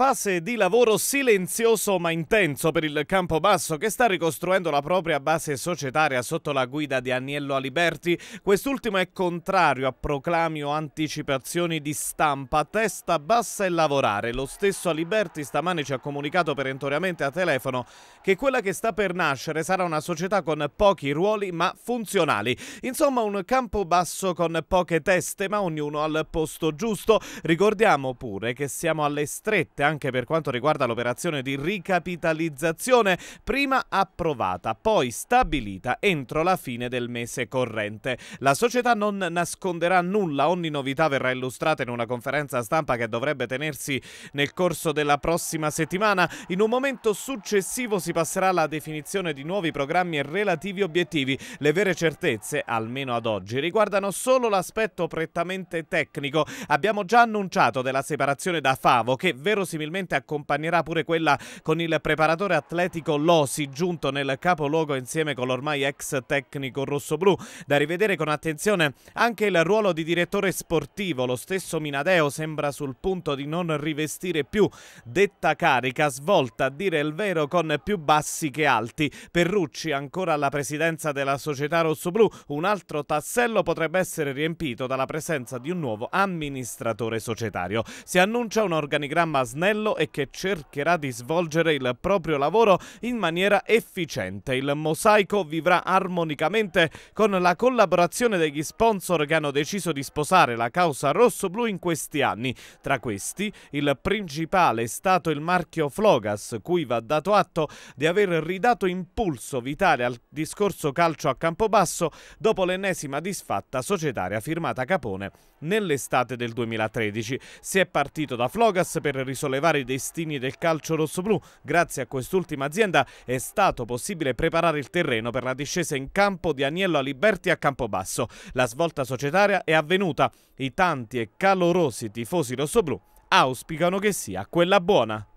Fase di lavoro silenzioso ma intenso per il Campobasso che sta ricostruendo la propria base societaria sotto la guida di Agnello Aliberti. Quest'ultimo è contrario a proclami o anticipazioni di stampa, testa bassa e lavorare. Lo stesso Aliberti stamane ci ha comunicato perentoriamente a telefono che quella che sta per nascere sarà una società con pochi ruoli ma funzionali. Insomma un Campobasso con poche teste ma ognuno al posto giusto. Ricordiamo pure che siamo alle strette anche per quanto riguarda l'operazione di ricapitalizzazione, prima approvata, poi stabilita entro la fine del mese corrente. La società non nasconderà nulla, ogni novità verrà illustrata in una conferenza stampa che dovrebbe tenersi nel corso della prossima settimana. In un momento successivo si passerà alla definizione di nuovi programmi e relativi obiettivi. Le vere certezze, almeno ad oggi, riguardano solo l'aspetto prettamente tecnico. Abbiamo già annunciato della separazione da Favo che verosimilmente verosimilmente accompagnerà pure quella con il preparatore atletico Losi, giunto nel capoluogo insieme con l'ormai ex tecnico rossoblù. Da rivedere con attenzione anche il ruolo di direttore sportivo. Lo stesso Minadeo sembra sul punto di non rivestire più detta carica, svolta a dire il vero con più bassi che alti. Perrucci ancora alla presidenza della società rossoblù, un altro tassello potrebbe essere riempito dalla presenza di un nuovo amministratore societario. Si annuncia un organigramma snello snello e che cercherà di svolgere il proprio lavoro in maniera efficiente. Il mosaico vivrà armonicamente con la collaborazione degli sponsor che hanno deciso di sposare la causa rosso-blu in questi anni. Tra questi, il principale è stato il marchio Flogas, cui va dato atto di aver ridato impulso vitale al discorso calcio a Campobasso dopo l'ennesima disfatta societaria firmata a Capone nell'estate del 2013. Si è partito da Flogas per risolvere sollevare i destini del calcio rossoblù. Grazie a quest'ultima azienda è stato possibile preparare il terreno per la discesa in campo di Agnello Aliberti a Campobasso. La svolta societaria è avvenuta. I tanti e calorosi tifosi rossoblù auspicano che sia quella buona.